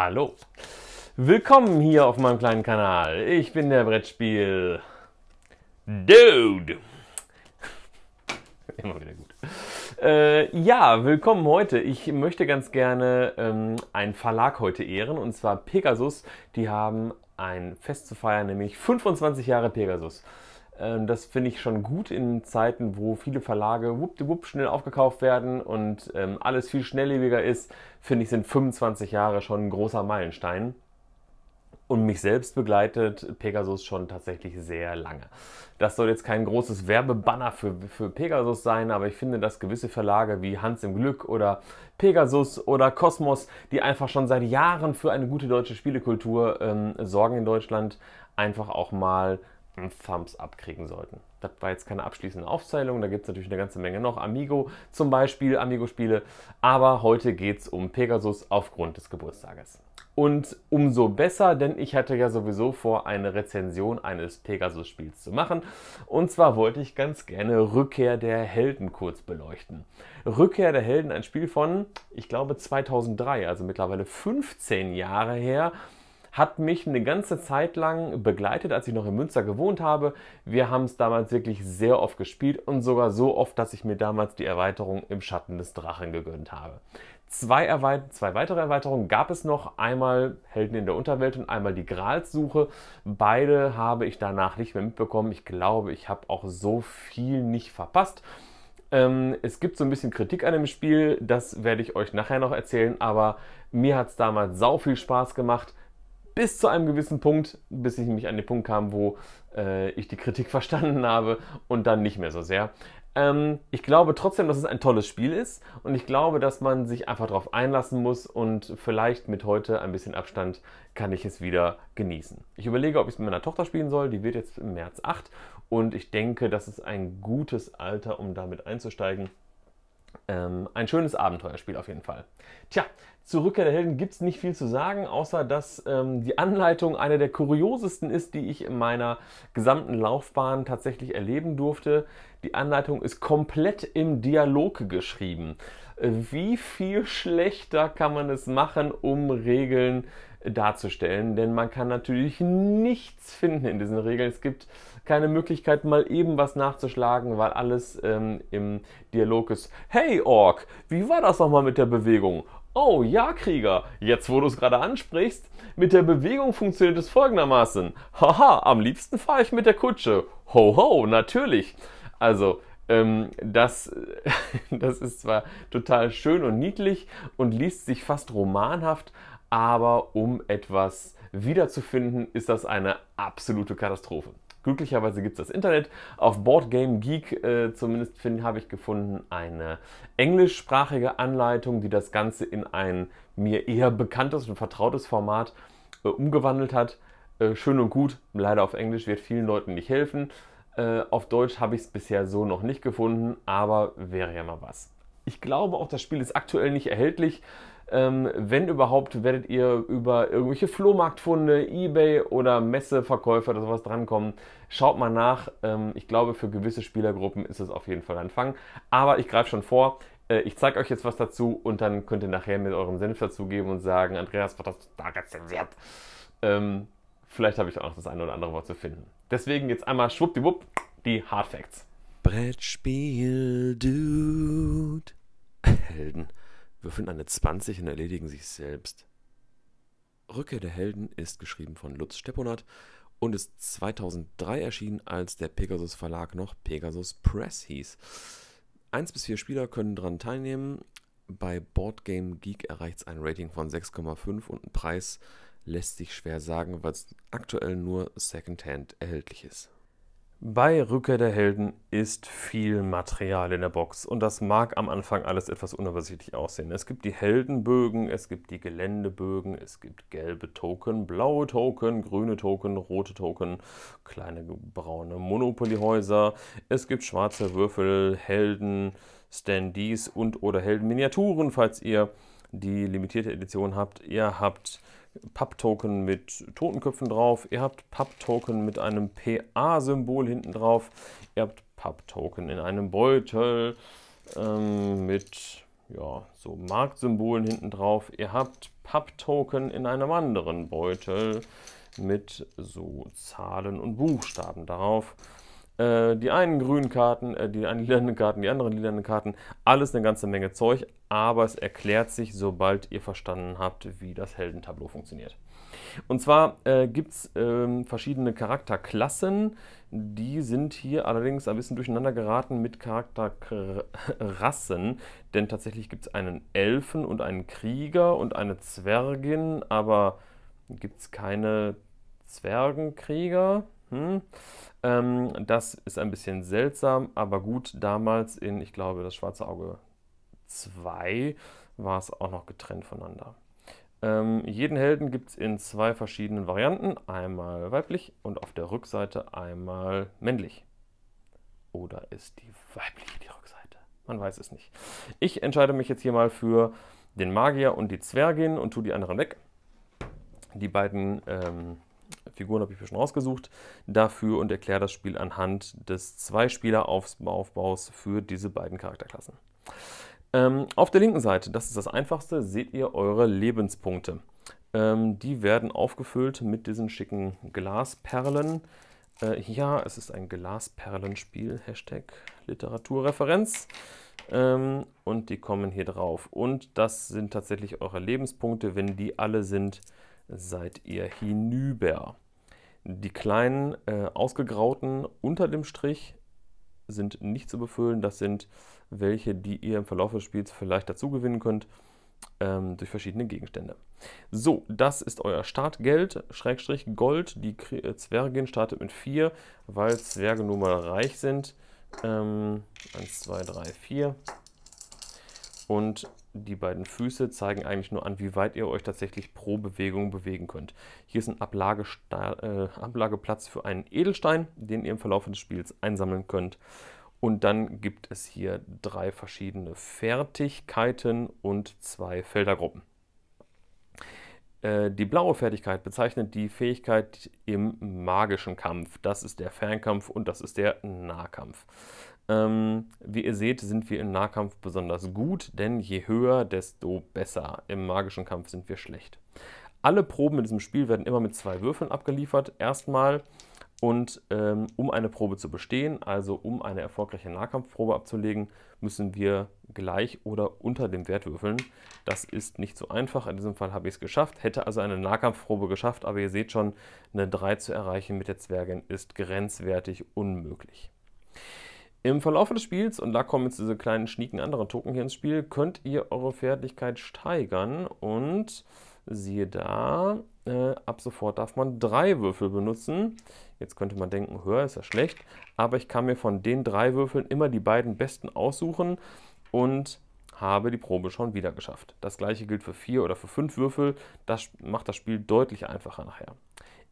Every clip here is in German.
Hallo. Willkommen hier auf meinem kleinen Kanal. Ich bin der Brettspiel Dude. Immer wieder gut. Äh, ja, willkommen heute. Ich möchte ganz gerne ähm, einen Verlag heute ehren und zwar Pegasus. Die haben ein Fest zu feiern, nämlich 25 Jahre Pegasus. Äh, das finde ich schon gut in Zeiten, wo viele Verlage wuppdiwupp schnell aufgekauft werden und ähm, alles viel schnelllebiger ist, finde ich, sind 25 Jahre schon ein großer Meilenstein. Und mich selbst begleitet Pegasus schon tatsächlich sehr lange. Das soll jetzt kein großes Werbebanner für, für Pegasus sein, aber ich finde, dass gewisse Verlage wie Hans im Glück oder Pegasus oder Kosmos, die einfach schon seit Jahren für eine gute deutsche Spielekultur ähm, sorgen in Deutschland, einfach auch mal einen Thumbs Up kriegen sollten. Das war jetzt keine abschließende Aufzählung, da gibt es natürlich eine ganze Menge noch. Amigo zum Beispiel, Amigo-Spiele. Aber heute geht es um Pegasus aufgrund des Geburtstages. Und umso besser, denn ich hatte ja sowieso vor, eine Rezension eines Pegasus-Spiels zu machen. Und zwar wollte ich ganz gerne Rückkehr der Helden kurz beleuchten. Rückkehr der Helden, ein Spiel von, ich glaube, 2003, also mittlerweile 15 Jahre her hat mich eine ganze Zeit lang begleitet, als ich noch in Münster gewohnt habe. Wir haben es damals wirklich sehr oft gespielt und sogar so oft, dass ich mir damals die Erweiterung im Schatten des Drachen gegönnt habe. Zwei, Erweit zwei weitere Erweiterungen gab es noch, einmal Helden in der Unterwelt und einmal die Gralssuche. Beide habe ich danach nicht mehr mitbekommen. Ich glaube, ich habe auch so viel nicht verpasst. Ähm, es gibt so ein bisschen Kritik an dem Spiel, das werde ich euch nachher noch erzählen, aber mir hat es damals sau viel Spaß gemacht bis zu einem gewissen Punkt, bis ich mich an den Punkt kam, wo äh, ich die Kritik verstanden habe und dann nicht mehr so sehr. Ähm, ich glaube trotzdem, dass es ein tolles Spiel ist und ich glaube, dass man sich einfach darauf einlassen muss und vielleicht mit heute ein bisschen Abstand kann ich es wieder genießen. Ich überlege, ob ich es mit meiner Tochter spielen soll, die wird jetzt im März 8 und ich denke, das ist ein gutes Alter, um damit einzusteigen. Ähm, ein schönes Abenteuerspiel auf jeden Fall. Tja, zu Rückkehr der Helden gibt es nicht viel zu sagen, außer dass ähm, die Anleitung eine der kuriosesten ist, die ich in meiner gesamten Laufbahn tatsächlich erleben durfte. Die Anleitung ist komplett im Dialog geschrieben. Äh, wie viel schlechter kann man es machen, um Regeln äh, darzustellen? Denn man kann natürlich nichts finden in diesen Regeln. Es gibt keine Möglichkeit, mal eben was nachzuschlagen, weil alles ähm, im Dialog ist. Hey Ork, wie war das nochmal mit der Bewegung? Oh ja, Krieger, jetzt wo du es gerade ansprichst, mit der Bewegung funktioniert es folgendermaßen. Haha, am liebsten fahre ich mit der Kutsche. Ho ho, natürlich. Also, ähm, das, das ist zwar total schön und niedlich und liest sich fast romanhaft, aber um etwas wiederzufinden, ist das eine absolute Katastrophe. Glücklicherweise gibt es das Internet. Auf Boardgame Geek äh, zumindest habe ich gefunden eine englischsprachige Anleitung, die das Ganze in ein mir eher bekanntes und vertrautes Format äh, umgewandelt hat. Äh, schön und gut, leider auf Englisch wird vielen Leuten nicht helfen. Äh, auf Deutsch habe ich es bisher so noch nicht gefunden, aber wäre ja mal was. Ich glaube auch, das Spiel ist aktuell nicht erhältlich. Ähm, wenn überhaupt, werdet ihr über irgendwelche Flohmarktfunde, Ebay oder Messeverkäufer oder sowas drankommen. Schaut mal nach. Ähm, ich glaube, für gewisse Spielergruppen ist es auf jeden Fall ein Fang. Aber ich greife schon vor. Äh, ich zeige euch jetzt was dazu und dann könnt ihr nachher mit eurem Senf dazugeben und sagen, Andreas, was hast du da rezensiert? Ähm, vielleicht habe ich auch noch das eine oder andere Wort zu finden. Deswegen jetzt einmal schwuppdiwupp die Hard Facts. Brettspiel Dude. Helden würfeln eine 20 und erledigen sich selbst. Rückkehr der Helden ist geschrieben von Lutz Steponat und ist 2003 erschienen, als der Pegasus Verlag noch Pegasus Press hieß. Eins bis vier Spieler können daran teilnehmen. Bei Boardgame Geek erreicht es ein Rating von 6,5 und ein Preis lässt sich schwer sagen, weil es aktuell nur Secondhand erhältlich ist. Bei Rückkehr der Helden ist viel Material in der Box und das mag am Anfang alles etwas unübersichtlich aussehen. Es gibt die Heldenbögen, es gibt die Geländebögen, es gibt gelbe Token, blaue Token, grüne Token, rote Token, kleine braune Monopolyhäuser, es gibt schwarze Würfel, Helden, Standees und oder Heldenminiaturen, falls ihr die limitierte Edition habt. Ihr habt Papptoken mit Totenköpfen drauf. Ihr habt Papptoken mit einem PA-Symbol hinten drauf. Ihr habt Papptoken in einem Beutel ähm, mit ja, so Marktsymbolen hinten drauf. Ihr habt Papptoken in einem anderen Beutel mit so Zahlen und Buchstaben drauf. Äh, die einen grünen Karten, äh, die einen lilanen Karten, die anderen lilanen Karten, alles eine ganze Menge Zeug, aber es erklärt sich, sobald ihr verstanden habt, wie das Heldentableau funktioniert. Und zwar äh, gibt es ähm, verschiedene Charakterklassen, die sind hier allerdings ein bisschen durcheinander geraten mit Charakterrassen, denn tatsächlich gibt es einen Elfen und einen Krieger und eine Zwergin, aber gibt es keine Zwergenkrieger? Hm? Ähm, das ist ein bisschen seltsam, aber gut, damals in, ich glaube, das Schwarze Auge 2 war es auch noch getrennt voneinander. Ähm, jeden Helden gibt es in zwei verschiedenen Varianten, einmal weiblich und auf der Rückseite einmal männlich. Oder ist die weibliche die Rückseite? Man weiß es nicht. Ich entscheide mich jetzt hier mal für den Magier und die Zwergin und tue die anderen weg. Die beiden ähm, Figuren habe ich mir schon rausgesucht dafür und erkläre das Spiel anhand des Zweispieler-Aufbaus für diese beiden Charakterklassen. Ähm, auf der linken Seite, das ist das Einfachste, seht ihr eure Lebenspunkte. Ähm, die werden aufgefüllt mit diesen schicken Glasperlen. Äh, ja, es ist ein Glasperlenspiel, Hashtag Literaturreferenz. Ähm, und die kommen hier drauf. Und das sind tatsächlich eure Lebenspunkte. Wenn die alle sind, seid ihr hinüber. Die kleinen äh, ausgegrauten unter dem Strich sind nicht zu befüllen. Das sind welche, die ihr im Verlauf des Spiels vielleicht dazu gewinnen könnt ähm, durch verschiedene Gegenstände. So, das ist euer Startgeld, Schrägstrich Gold. Die äh, Zwergin startet mit 4, weil Zwerge nun mal reich sind. 1, 2, 3, 4. Und die beiden Füße zeigen eigentlich nur an, wie weit ihr euch tatsächlich pro Bewegung bewegen könnt. Hier ist ein äh, Ablageplatz für einen Edelstein, den ihr im Verlauf des Spiels einsammeln könnt. Und dann gibt es hier drei verschiedene Fertigkeiten und zwei Feldergruppen. Äh, die blaue Fertigkeit bezeichnet die Fähigkeit im magischen Kampf. Das ist der Fernkampf und das ist der Nahkampf. Ähm, wie ihr seht, sind wir im Nahkampf besonders gut, denn je höher, desto besser. Im magischen Kampf sind wir schlecht. Alle Proben in diesem Spiel werden immer mit zwei Würfeln abgeliefert. Erstmal, und ähm, um eine Probe zu bestehen, also um eine erfolgreiche Nahkampfprobe abzulegen, müssen wir gleich oder unter dem Wert würfeln. Das ist nicht so einfach. In diesem Fall habe ich es geschafft, hätte also eine Nahkampfprobe geschafft, aber ihr seht schon, eine 3 zu erreichen mit der Zwergin ist grenzwertig unmöglich. Im Verlauf des Spiels, und da kommen jetzt diese kleinen schnieken anderen Token hier ins Spiel, könnt ihr eure Fertigkeit steigern und siehe da, äh, ab sofort darf man drei Würfel benutzen. Jetzt könnte man denken, höher ist ja schlecht, aber ich kann mir von den drei Würfeln immer die beiden besten aussuchen und habe die Probe schon wieder geschafft. Das gleiche gilt für vier oder für fünf Würfel, das macht das Spiel deutlich einfacher nachher.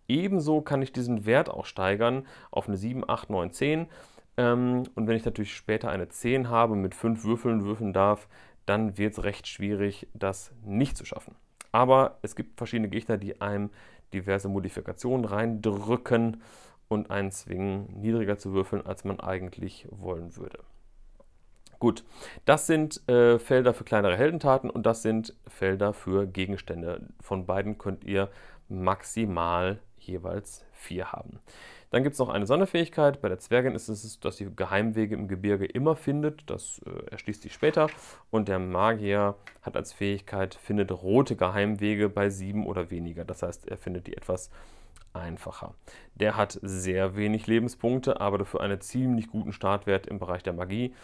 Ebenso kann ich diesen Wert auch steigern auf eine 7, 8, 9, 10 ähm, und wenn ich natürlich später eine 10 habe, und mit 5 Würfeln würfeln darf, dann wird es recht schwierig, das nicht zu schaffen. Aber es gibt verschiedene Gegner, die einem diverse Modifikationen reindrücken und einen zwingen, niedriger zu würfeln, als man eigentlich wollen würde. Gut, das sind äh, Felder für kleinere Heldentaten und das sind Felder für Gegenstände. Von beiden könnt ihr maximal jeweils vier haben. Dann gibt es noch eine Sonderfähigkeit. Bei der Zwergin ist es, dass sie Geheimwege im Gebirge immer findet. Das äh, erschließt sich später. Und der Magier hat als Fähigkeit, findet rote Geheimwege bei sieben oder weniger. Das heißt, er findet die etwas einfacher. Der hat sehr wenig Lebenspunkte, aber dafür einen ziemlich guten Startwert im Bereich der Magie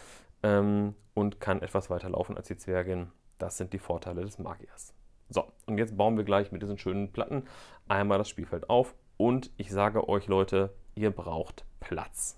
ähm, und kann etwas weiter laufen als die Zwergin. Das sind die Vorteile des Magiers. So, und jetzt bauen wir gleich mit diesen schönen Platten einmal das Spielfeld auf. Und ich sage euch, Leute, ihr braucht Platz.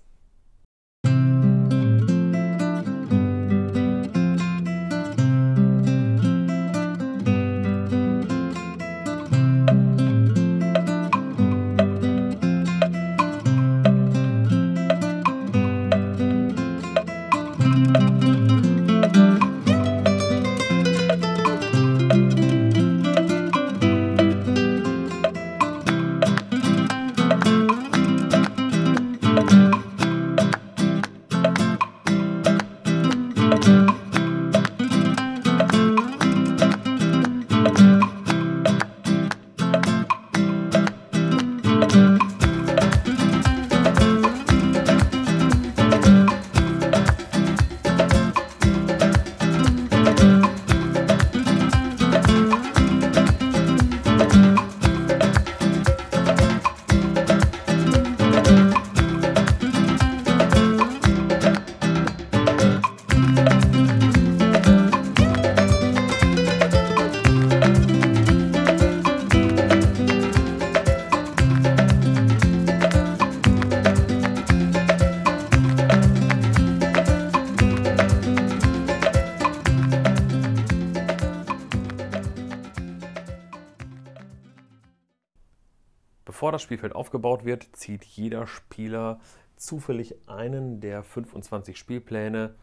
das Spielfeld aufgebaut wird, zieht jeder Spieler zufällig einen der 25 Spielpläne.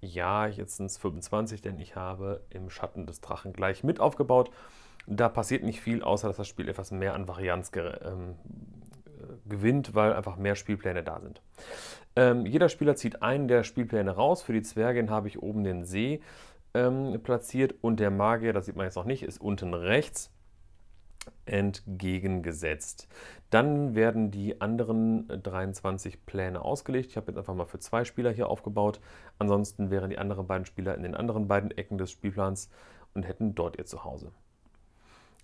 Ja, jetzt sind es 25, denn ich habe im Schatten des Drachen gleich mit aufgebaut. Da passiert nicht viel, außer dass das Spiel etwas mehr an Varianz ähm, äh, gewinnt, weil einfach mehr Spielpläne da sind. Ähm, jeder Spieler zieht einen der Spielpläne raus. Für die Zwergin habe ich oben den See ähm, platziert und der Magier, das sieht man jetzt noch nicht, ist unten rechts entgegengesetzt. Dann werden die anderen 23 Pläne ausgelegt. Ich habe jetzt einfach mal für zwei Spieler hier aufgebaut. Ansonsten wären die anderen beiden Spieler in den anderen beiden Ecken des Spielplans und hätten dort ihr Zuhause.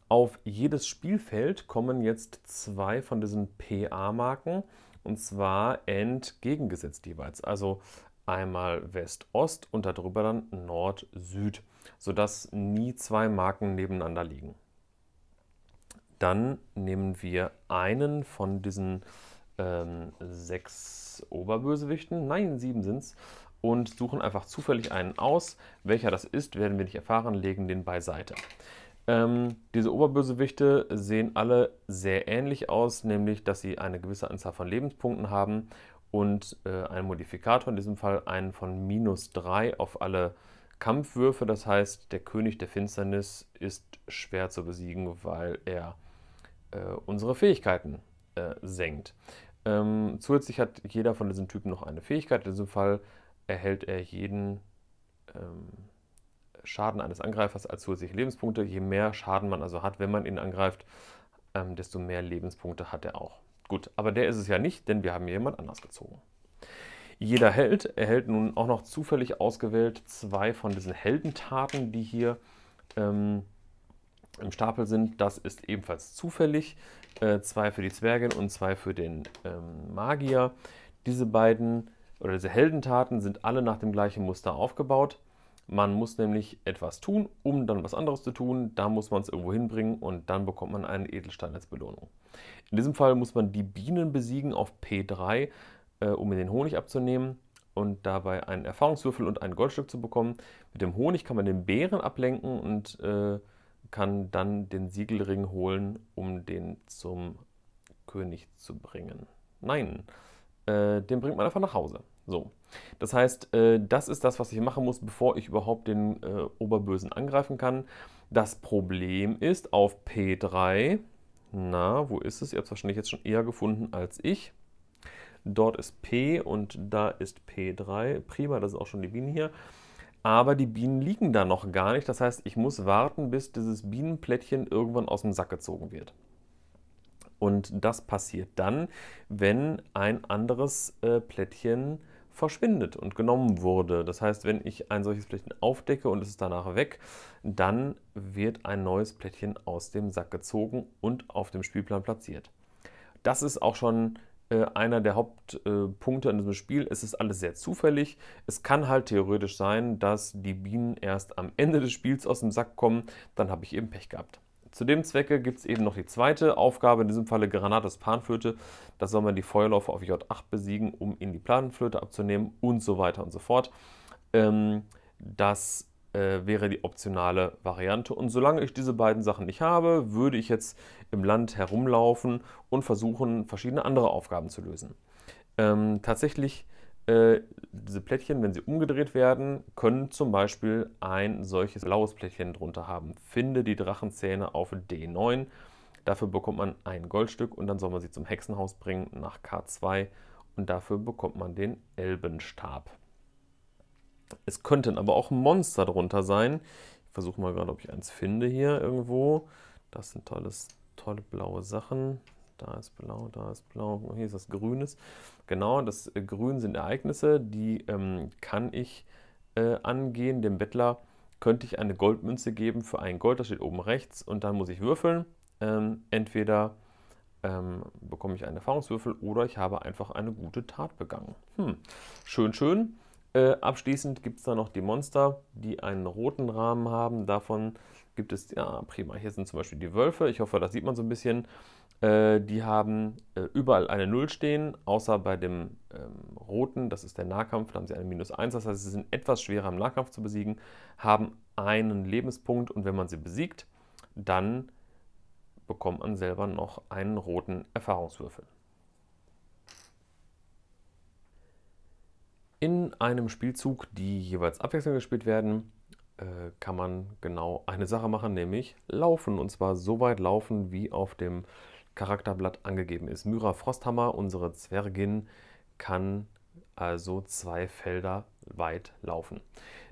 Auf jedes Spielfeld kommen jetzt zwei von diesen PA-Marken und zwar entgegengesetzt jeweils. Also einmal West-Ost und darüber dann Nord-Süd, sodass nie zwei Marken nebeneinander liegen. Dann nehmen wir einen von diesen ähm, sechs Oberbösewichten, nein, sieben sind es, und suchen einfach zufällig einen aus. Welcher das ist, werden wir nicht erfahren, legen den beiseite. Ähm, diese Oberbösewichte sehen alle sehr ähnlich aus, nämlich dass sie eine gewisse Anzahl von Lebenspunkten haben und äh, einen Modifikator, in diesem Fall einen von minus 3 auf alle Kampfwürfe. Das heißt, der König der Finsternis ist schwer zu besiegen, weil er äh, unsere Fähigkeiten äh, senkt. Ähm, zusätzlich hat jeder von diesen Typen noch eine Fähigkeit. In diesem Fall erhält er jeden ähm, Schaden eines Angreifers als zusätzliche Lebenspunkte. Je mehr Schaden man also hat, wenn man ihn angreift, ähm, desto mehr Lebenspunkte hat er auch. Gut, aber der ist es ja nicht, denn wir haben hier jemand anders gezogen. Jeder Held erhält nun auch noch zufällig ausgewählt zwei von diesen Heldentaten, die hier ähm, im Stapel sind. Das ist ebenfalls zufällig. Äh, zwei für die Zwergin und zwei für den ähm, Magier. Diese beiden oder diese Heldentaten sind alle nach dem gleichen Muster aufgebaut. Man muss nämlich etwas tun, um dann was anderes zu tun. Da muss man es irgendwo hinbringen und dann bekommt man einen Edelstein als Belohnung. In diesem Fall muss man die Bienen besiegen auf P3, äh, um mir den Honig abzunehmen und dabei einen Erfahrungswürfel und ein Goldstück zu bekommen. Mit dem Honig kann man den Bären ablenken und äh, kann dann den Siegelring holen, um den zum König zu bringen. Nein, äh, den bringt man einfach nach Hause. So. Das heißt, äh, das ist das, was ich machen muss, bevor ich überhaupt den äh, Oberbösen angreifen kann. Das Problem ist auf P3, na, wo ist es? Ihr habt es wahrscheinlich jetzt schon eher gefunden als ich. Dort ist P und da ist P3. Prima, das ist auch schon die Biene hier aber die Bienen liegen da noch gar nicht. Das heißt, ich muss warten, bis dieses Bienenplättchen irgendwann aus dem Sack gezogen wird. Und das passiert dann, wenn ein anderes äh, Plättchen verschwindet und genommen wurde. Das heißt, wenn ich ein solches Plättchen aufdecke und es ist danach weg, dann wird ein neues Plättchen aus dem Sack gezogen und auf dem Spielplan platziert. Das ist auch schon äh, einer der Hauptpunkte in diesem Spiel. Es ist alles sehr zufällig. Es kann halt theoretisch sein, dass die Bienen erst am Ende des Spiels aus dem Sack kommen. Dann habe ich eben Pech gehabt. Zu dem Zwecke gibt es eben noch die zweite Aufgabe, in diesem Falle Granatus Panflöte. Da soll man die Feuerläufe auf J8 besiegen, um ihnen die Planenflöte abzunehmen und so weiter und so fort. Ähm, das äh, wäre die optionale Variante. Und solange ich diese beiden Sachen nicht habe, würde ich jetzt im Land herumlaufen und versuchen, verschiedene andere Aufgaben zu lösen. Ähm, tatsächlich, äh, diese Plättchen, wenn sie umgedreht werden, können zum Beispiel ein solches blaues Plättchen drunter haben. Finde die Drachenzähne auf D9. Dafür bekommt man ein Goldstück und dann soll man sie zum Hexenhaus bringen nach K2 und dafür bekommt man den Elbenstab. Es könnten aber auch Monster drunter sein. Ich versuche mal gerade, ob ich eins finde hier irgendwo. Das sind tolles, tolle blaue Sachen. Da ist blau, da ist blau. Oh, hier ist das Grünes. Genau, das äh, Grün sind Ereignisse, die ähm, kann ich äh, angehen. Dem Bettler könnte ich eine Goldmünze geben für ein Gold. Das steht oben rechts. Und dann muss ich würfeln. Ähm, entweder ähm, bekomme ich einen Erfahrungswürfel oder ich habe einfach eine gute Tat begangen. Hm. Schön, schön. Äh, abschließend gibt es da noch die Monster, die einen roten Rahmen haben. Davon gibt es, ja prima, hier sind zum Beispiel die Wölfe. Ich hoffe, das sieht man so ein bisschen. Äh, die haben äh, überall eine 0 stehen, außer bei dem ähm, roten, das ist der Nahkampf, da haben sie eine Minus 1. Das heißt, sie sind etwas schwerer im Nahkampf zu besiegen, haben einen Lebenspunkt und wenn man sie besiegt, dann bekommt man selber noch einen roten Erfahrungswürfel. In einem Spielzug, die jeweils abwechselnd gespielt werden, äh, kann man genau eine Sache machen, nämlich laufen. Und zwar so weit laufen, wie auf dem Charakterblatt angegeben ist. Myra Frosthammer, unsere Zwergin, kann also zwei Felder weit laufen.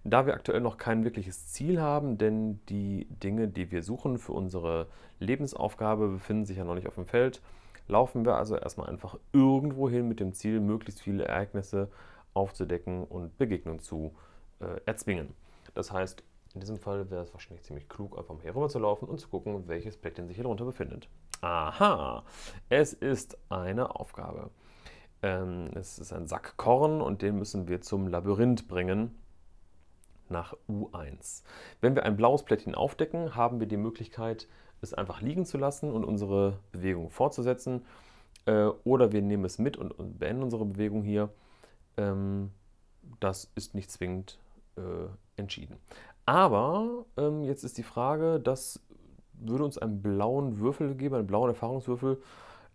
Da wir aktuell noch kein wirkliches Ziel haben, denn die Dinge, die wir suchen für unsere Lebensaufgabe, befinden sich ja noch nicht auf dem Feld, laufen wir also erstmal einfach irgendwo hin mit dem Ziel, möglichst viele Ereignisse äh, aufzudecken und Begegnung zu äh, erzwingen. Das heißt, in diesem Fall wäre es wahrscheinlich ziemlich klug, einfach mal hier rüber zu laufen und zu gucken, welches Plättchen sich hier drunter befindet. Aha, es ist eine Aufgabe. Ähm, es ist ein Sack Korn und den müssen wir zum Labyrinth bringen nach U1. Wenn wir ein blaues Plättchen aufdecken, haben wir die Möglichkeit, es einfach liegen zu lassen und unsere Bewegung fortzusetzen. Äh, oder wir nehmen es mit und, und beenden unsere Bewegung hier ähm, das ist nicht zwingend äh, entschieden. Aber ähm, jetzt ist die Frage, das würde uns einen blauen Würfel geben, einen blauen Erfahrungswürfel,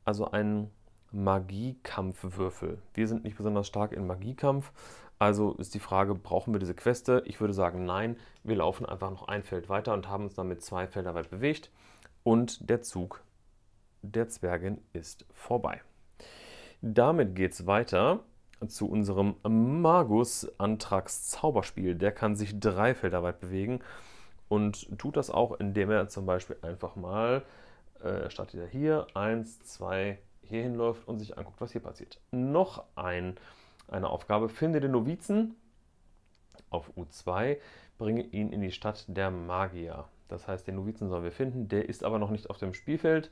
also einen Magiekampfwürfel. Wir sind nicht besonders stark in Magiekampf, also ist die Frage, brauchen wir diese Queste? Ich würde sagen, nein, wir laufen einfach noch ein Feld weiter und haben uns damit zwei Felder weit bewegt und der Zug der Zwergin ist vorbei. Damit geht es weiter zu unserem Magus Antrax Zauberspiel. Der kann sich drei Felder weit bewegen und tut das auch, indem er zum Beispiel einfach mal, äh, startet er hier, eins, zwei, hier hinläuft und sich anguckt, was hier passiert. Noch ein, eine Aufgabe, finde den Novizen auf U2, bringe ihn in die Stadt der Magier. Das heißt, den Novizen sollen wir finden, der ist aber noch nicht auf dem Spielfeld.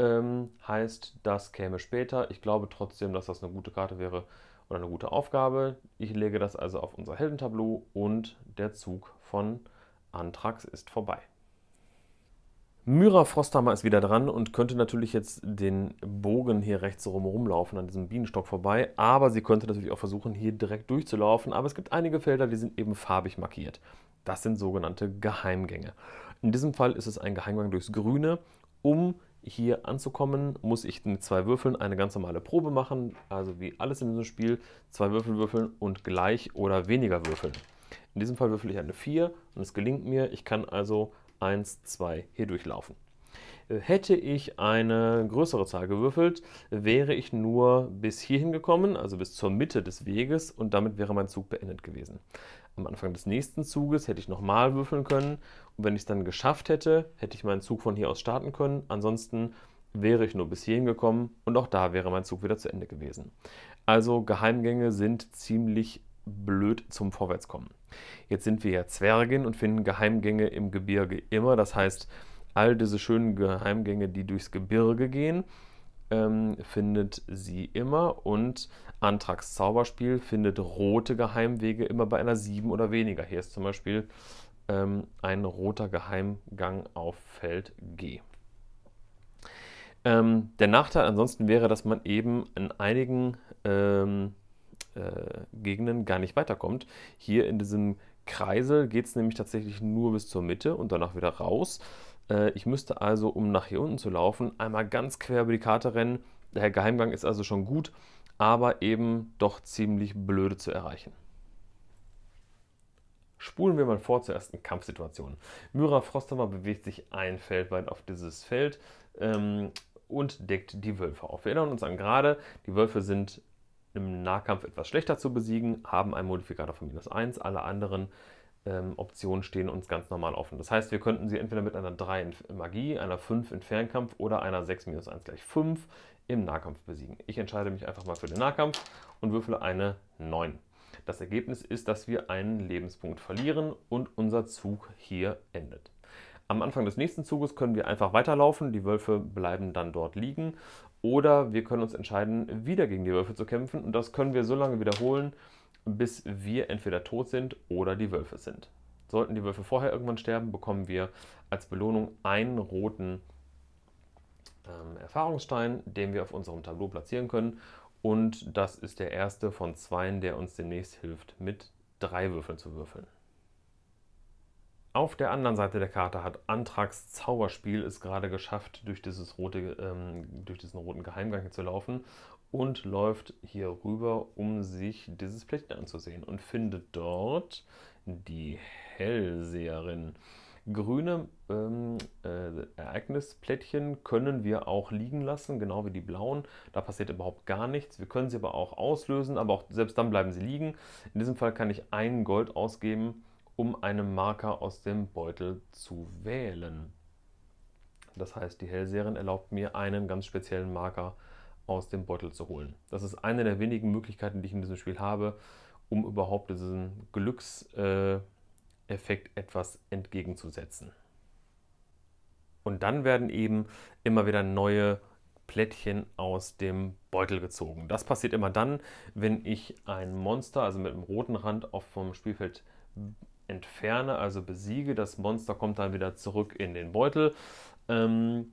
Ähm, heißt, das käme später. Ich glaube trotzdem, dass das eine gute Karte wäre, oder eine gute Aufgabe. Ich lege das also auf unser Heldentableau und der Zug von Antrax ist vorbei. Myra Frosthammer ist wieder dran und könnte natürlich jetzt den Bogen hier rechts rum rumlaufen, an diesem Bienenstock vorbei. Aber sie könnte natürlich auch versuchen, hier direkt durchzulaufen. Aber es gibt einige Felder, die sind eben farbig markiert. Das sind sogenannte Geheimgänge. In diesem Fall ist es ein Geheimgang durchs Grüne, um hier anzukommen, muss ich mit zwei Würfeln eine ganz normale Probe machen, also wie alles in diesem Spiel, zwei Würfel würfeln und gleich oder weniger würfeln. In diesem Fall würfel ich eine 4 und es gelingt mir, ich kann also 1, 2 hier durchlaufen. Äh, hätte ich eine größere Zahl gewürfelt, wäre ich nur bis hierhin gekommen, also bis zur Mitte des Weges und damit wäre mein Zug beendet gewesen am Anfang des nächsten Zuges hätte ich nochmal würfeln können. Und wenn ich es dann geschafft hätte, hätte ich meinen Zug von hier aus starten können. Ansonsten wäre ich nur bis hierhin gekommen und auch da wäre mein Zug wieder zu Ende gewesen. Also Geheimgänge sind ziemlich blöd zum Vorwärtskommen. Jetzt sind wir ja Zwergin und finden Geheimgänge im Gebirge immer. Das heißt, all diese schönen Geheimgänge, die durchs Gebirge gehen, ähm, findet sie immer und Antrax Zauberspiel findet rote Geheimwege immer bei einer 7 oder weniger. Hier ist zum Beispiel ähm, ein roter Geheimgang auf Feld G. Ähm, der Nachteil ansonsten wäre, dass man eben in einigen ähm, äh, Gegenden gar nicht weiterkommt. Hier in diesem Kreisel geht es nämlich tatsächlich nur bis zur Mitte und danach wieder raus. Äh, ich müsste also, um nach hier unten zu laufen, einmal ganz quer über die Karte rennen. Der Geheimgang ist also schon gut, aber eben doch ziemlich blöde zu erreichen. Spulen wir mal vor zur ersten Kampfsituation. Myra Frosthammer bewegt sich ein Feld weit auf dieses Feld ähm, und deckt die Wölfe auf. Wir erinnern uns an gerade, die Wölfe sind im Nahkampf etwas schlechter zu besiegen, haben einen Modifikator von minus 1, alle anderen ähm, Optionen stehen uns ganz normal offen. Das heißt, wir könnten sie entweder mit einer 3 in Magie, einer 5 in Fernkampf oder einer 6 minus 1 gleich 5 im Nahkampf besiegen. Ich entscheide mich einfach mal für den Nahkampf und würfle eine 9. Das Ergebnis ist, dass wir einen Lebenspunkt verlieren und unser Zug hier endet. Am Anfang des nächsten Zuges können wir einfach weiterlaufen, die Wölfe bleiben dann dort liegen oder wir können uns entscheiden, wieder gegen die Wölfe zu kämpfen und das können wir so lange wiederholen, bis wir entweder tot sind oder die Wölfe sind. Sollten die Wölfe vorher irgendwann sterben, bekommen wir als Belohnung einen roten ähm, Erfahrungsstein, den wir auf unserem Tableau platzieren können. Und das ist der erste von zweien, der uns demnächst hilft, mit drei Würfeln zu würfeln. Auf der anderen Seite der Karte hat Antrax Zauberspiel es gerade geschafft, durch, dieses rote, ähm, durch diesen roten Geheimgang zu laufen und läuft hier rüber, um sich dieses Plättchen anzusehen und findet dort die Hellseherin. Grüne ähm, äh, Ereignisplättchen können wir auch liegen lassen, genau wie die blauen. Da passiert überhaupt gar nichts. Wir können sie aber auch auslösen, aber auch selbst dann bleiben sie liegen. In diesem Fall kann ich ein Gold ausgeben, um einen Marker aus dem Beutel zu wählen. Das heißt, die Hellseherin erlaubt mir einen ganz speziellen Marker aus dem Beutel zu holen. Das ist eine der wenigen Möglichkeiten, die ich in diesem Spiel habe, um überhaupt diesen Glückseffekt etwas entgegenzusetzen. Und dann werden eben immer wieder neue Plättchen aus dem Beutel gezogen. Das passiert immer dann, wenn ich ein Monster, also mit einem roten Rand, auf vom Spielfeld entferne, also besiege. Das Monster kommt dann wieder zurück in den Beutel. Ähm,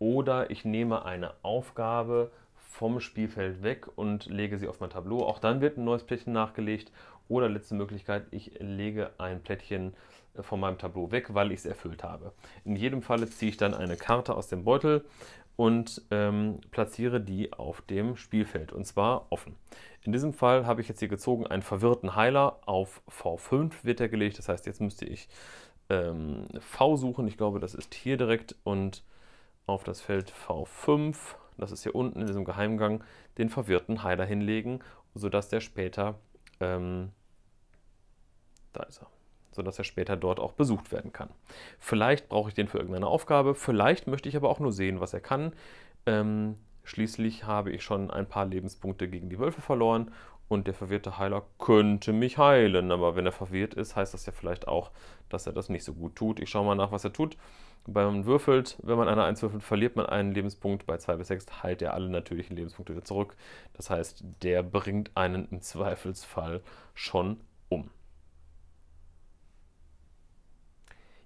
oder ich nehme eine Aufgabe, vom Spielfeld weg und lege sie auf mein Tableau. Auch dann wird ein neues Plättchen nachgelegt. Oder letzte Möglichkeit, ich lege ein Plättchen äh, von meinem Tableau weg, weil ich es erfüllt habe. In jedem Falle ziehe ich dann eine Karte aus dem Beutel und ähm, platziere die auf dem Spielfeld und zwar offen. In diesem Fall habe ich jetzt hier gezogen einen verwirrten Heiler. Auf V5 wird er gelegt. Das heißt, jetzt müsste ich ähm, V suchen. Ich glaube, das ist hier direkt und auf das Feld V5 und das ist hier unten in diesem Geheimgang, den verwirrten Heiler hinlegen, sodass der später, ähm, da ist er, sodass er später dort auch besucht werden kann. Vielleicht brauche ich den für irgendeine Aufgabe, vielleicht möchte ich aber auch nur sehen, was er kann. Ähm, schließlich habe ich schon ein paar Lebenspunkte gegen die Wölfe verloren und der verwirrte Heiler könnte mich heilen, aber wenn er verwirrt ist, heißt das ja vielleicht auch, dass er das nicht so gut tut. Ich schaue mal nach, was er tut. Wobei man würfelt, wenn man eine 1 würfelt, verliert man einen Lebenspunkt. Bei 2 bis 6 heilt er alle natürlichen Lebenspunkte wieder zurück. Das heißt, der bringt einen im Zweifelsfall schon um.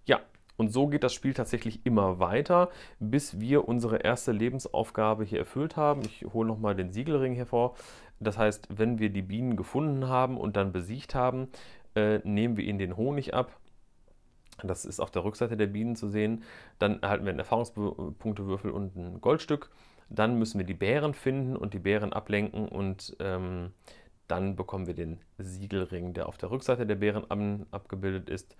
Ja, und so geht das Spiel tatsächlich immer weiter, bis wir unsere erste Lebensaufgabe hier erfüllt haben. Ich hole nochmal den Siegelring hervor. Das heißt, wenn wir die Bienen gefunden haben und dann besiegt haben, äh, nehmen wir ihnen den Honig ab das ist auf der Rückseite der Bienen zu sehen. Dann erhalten wir einen Erfahrungspunktewürfel und ein Goldstück. Dann müssen wir die Bären finden und die Bären ablenken und ähm, dann bekommen wir den Siegelring, der auf der Rückseite der Bären ab abgebildet ist.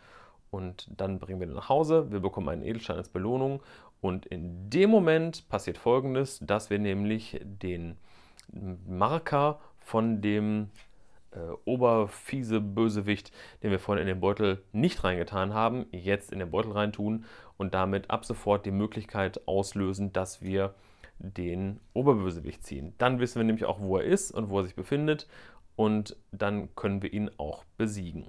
Und dann bringen wir den nach Hause. Wir bekommen einen Edelstein als Belohnung. Und in dem Moment passiert folgendes, dass wir nämlich den Marker von dem äh, oberfiese Bösewicht, den wir vorhin in den Beutel nicht reingetan haben, jetzt in den Beutel reintun und damit ab sofort die Möglichkeit auslösen, dass wir den Oberbösewicht ziehen. Dann wissen wir nämlich auch, wo er ist und wo er sich befindet und dann können wir ihn auch besiegen.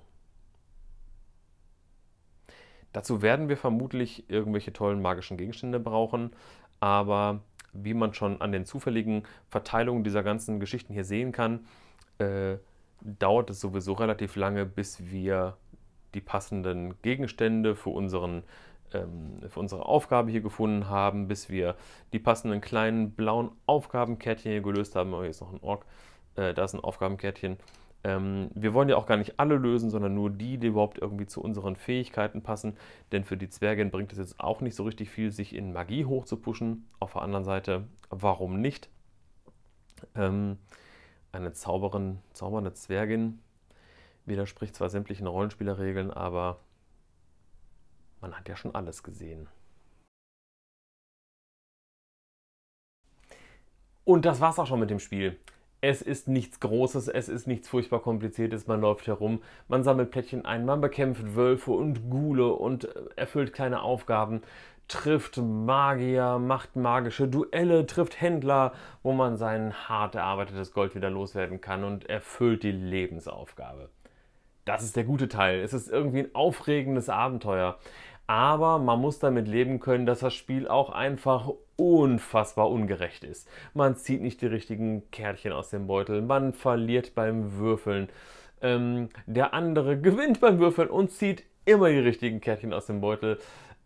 Dazu werden wir vermutlich irgendwelche tollen magischen Gegenstände brauchen, aber wie man schon an den zufälligen Verteilungen dieser ganzen Geschichten hier sehen kann, äh, dauert es sowieso relativ lange, bis wir die passenden Gegenstände für, unseren, ähm, für unsere Aufgabe hier gefunden haben, bis wir die passenden kleinen blauen Aufgabenkärtchen hier gelöst haben. Oh, hier ist noch ein Org, äh, da ist ein Aufgabenkärtchen. Ähm, wir wollen ja auch gar nicht alle lösen, sondern nur die, die überhaupt irgendwie zu unseren Fähigkeiten passen. Denn für die Zwergin bringt es jetzt auch nicht so richtig viel, sich in Magie hochzupuschen. Auf der anderen Seite, warum nicht? Ähm, eine Zauberin, zaubernde Zwergin. Widerspricht zwar sämtlichen Rollenspielerregeln, aber man hat ja schon alles gesehen. Und das war's auch schon mit dem Spiel. Es ist nichts Großes, es ist nichts furchtbar Kompliziertes, man läuft herum, man sammelt Plättchen ein, man bekämpft Wölfe und Gule und äh, erfüllt kleine Aufgaben trifft Magier, macht magische Duelle, trifft Händler, wo man sein hart erarbeitetes Gold wieder loswerden kann und erfüllt die Lebensaufgabe. Das ist der gute Teil. Es ist irgendwie ein aufregendes Abenteuer. Aber man muss damit leben können, dass das Spiel auch einfach unfassbar ungerecht ist. Man zieht nicht die richtigen Kärtchen aus dem Beutel, man verliert beim Würfeln. Ähm, der andere gewinnt beim Würfeln und zieht immer die richtigen Kärtchen aus dem Beutel.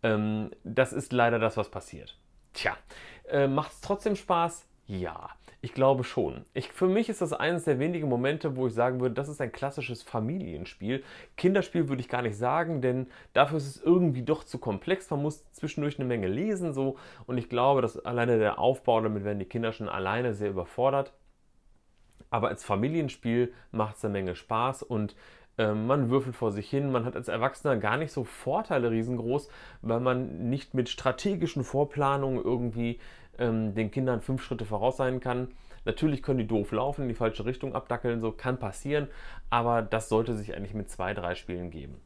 Ähm, das ist leider das, was passiert. Tja, äh, macht es trotzdem Spaß? Ja, ich glaube schon. Ich, für mich ist das eines der wenigen Momente, wo ich sagen würde, das ist ein klassisches Familienspiel. Kinderspiel würde ich gar nicht sagen, denn dafür ist es irgendwie doch zu komplex. Man muss zwischendurch eine Menge lesen so und ich glaube, dass alleine der Aufbau, damit werden die Kinder schon alleine sehr überfordert. Aber als Familienspiel macht es eine Menge Spaß und ähm, man würfelt vor sich hin, man hat als Erwachsener gar nicht so Vorteile riesengroß, weil man nicht mit strategischen Vorplanungen irgendwie ähm, den Kindern fünf Schritte voraus sein kann. Natürlich können die doof laufen, in die falsche Richtung abdackeln, so kann passieren, aber das sollte sich eigentlich mit zwei, drei Spielen geben.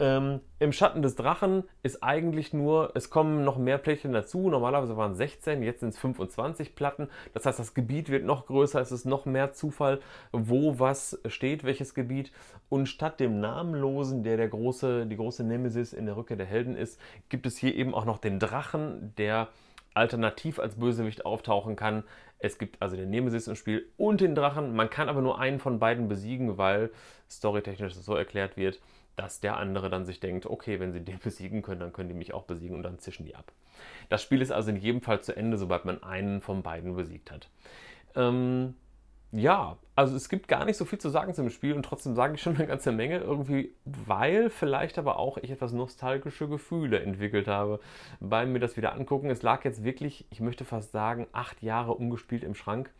Ähm, Im Schatten des Drachen ist eigentlich nur, es kommen noch mehr Plättchen dazu. Normalerweise waren es 16, jetzt sind es 25 Platten. Das heißt, das Gebiet wird noch größer, es ist noch mehr Zufall, wo was steht, welches Gebiet. Und statt dem Namenlosen, der, der große, die große Nemesis in der Rückkehr der Helden ist, gibt es hier eben auch noch den Drachen, der alternativ als Bösewicht auftauchen kann. Es gibt also den Nemesis im Spiel und den Drachen. Man kann aber nur einen von beiden besiegen, weil storytechnisch so erklärt wird, dass der andere dann sich denkt, okay, wenn sie den besiegen können, dann können die mich auch besiegen und dann zischen die ab. Das Spiel ist also in jedem Fall zu Ende, sobald man einen von beiden besiegt hat. Ähm, ja, also es gibt gar nicht so viel zu sagen zum Spiel und trotzdem sage ich schon eine ganze Menge irgendwie, weil vielleicht aber auch ich etwas nostalgische Gefühle entwickelt habe beim mir das wieder angucken. Es lag jetzt wirklich, ich möchte fast sagen, acht Jahre umgespielt im Schrank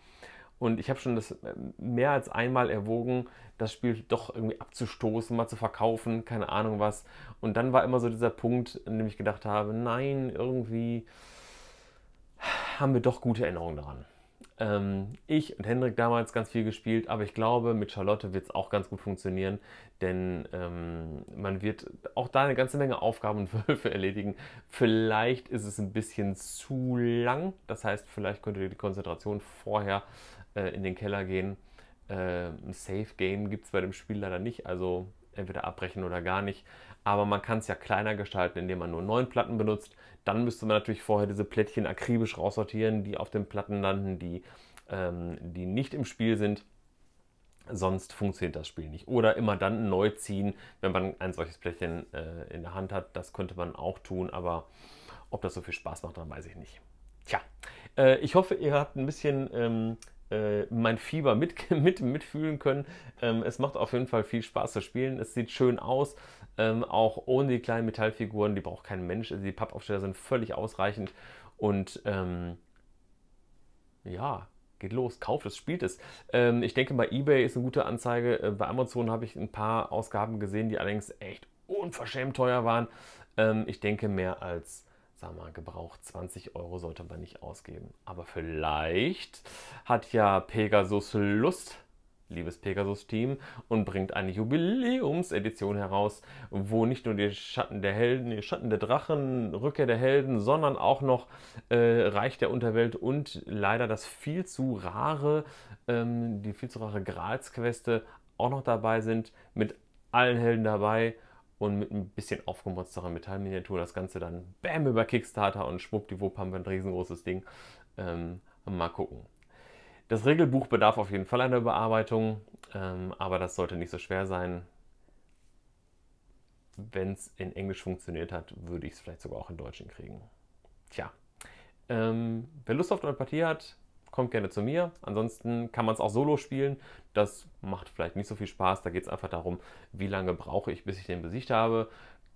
und ich habe schon das äh, mehr als einmal erwogen, das Spiel doch irgendwie abzustoßen, mal zu verkaufen, keine Ahnung was. Und dann war immer so dieser Punkt, in dem ich gedacht habe, nein, irgendwie haben wir doch gute Erinnerungen daran. Ähm, ich und Hendrik damals ganz viel gespielt, aber ich glaube, mit Charlotte wird es auch ganz gut funktionieren, denn ähm, man wird auch da eine ganze Menge Aufgaben und Würfe erledigen. Vielleicht ist es ein bisschen zu lang, das heißt, vielleicht könnt ihr die Konzentration vorher äh, in den Keller gehen. Äh, ein Safe Game gibt es bei dem Spiel leider nicht, also entweder abbrechen oder gar nicht. Aber man kann es ja kleiner gestalten, indem man nur neun Platten benutzt. Dann müsste man natürlich vorher diese Plättchen akribisch raussortieren, die auf den Platten landen, die, ähm, die nicht im Spiel sind. Sonst funktioniert das Spiel nicht. Oder immer dann neu ziehen, wenn man ein solches Plättchen äh, in der Hand hat. Das könnte man auch tun, aber ob das so viel Spaß macht, dann weiß ich nicht. Tja, äh, ich hoffe, ihr habt ein bisschen ähm, äh, mein Fieber mit, mit, mitfühlen können. Ähm, es macht auf jeden Fall viel Spaß zu spielen. Es sieht schön aus, ähm, auch ohne die kleinen Metallfiguren. Die braucht kein Mensch. Also die Pappaufsteller sind völlig ausreichend. Und ähm, ja, geht los, kauft es, spielt es. Ähm, ich denke, bei eBay ist eine gute Anzeige. Äh, bei Amazon habe ich ein paar Ausgaben gesehen, die allerdings echt unverschämt teuer waren. Ähm, ich denke, mehr als sag mal, gebraucht 20 Euro sollte man nicht ausgeben. Aber vielleicht hat ja Pegasus Lust, liebes Pegasus-Team, und bringt eine Jubiläumsedition heraus, wo nicht nur die Schatten der Helden, die Schatten der Drachen, Rückkehr der Helden, sondern auch noch äh, Reich der Unterwelt und leider das viel zu rare, ähm, die viel zu rare Gralsqueste auch noch dabei sind, mit allen Helden dabei und mit ein bisschen aufgemonsterter Metallminiatur das Ganze dann bam über Kickstarter und schwuppdiwupp haben wir ein riesengroßes Ding. Ähm, mal gucken. Das Regelbuch bedarf auf jeden Fall einer Überarbeitung, ähm, aber das sollte nicht so schwer sein. Wenn es in Englisch funktioniert hat, würde ich es vielleicht sogar auch in Deutsch kriegen. Tja, ähm, wer Lust auf eine Partie hat, kommt gerne zu mir. Ansonsten kann man es auch solo spielen. Das macht vielleicht nicht so viel Spaß. Da geht es einfach darum, wie lange brauche ich, bis ich den besiegt habe.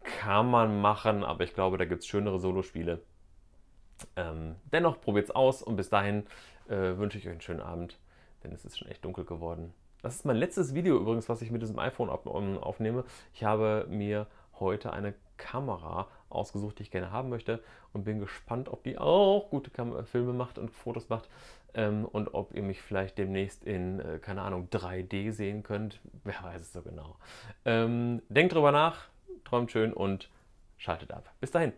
Kann man machen, aber ich glaube, da gibt es schönere Solospiele. Ähm, dennoch probiert es aus und bis dahin äh, wünsche ich euch einen schönen Abend, denn es ist schon echt dunkel geworden. Das ist mein letztes Video übrigens, was ich mit diesem iPhone auf ähm, aufnehme. Ich habe mir heute eine Kamera ausgesucht, die ich gerne haben möchte und bin gespannt, ob die auch gute Kam Filme macht und Fotos macht ähm, und ob ihr mich vielleicht demnächst in, äh, keine Ahnung, 3D sehen könnt. Wer weiß es so genau. Ähm, denkt drüber nach, träumt schön und schaltet ab. Bis dahin.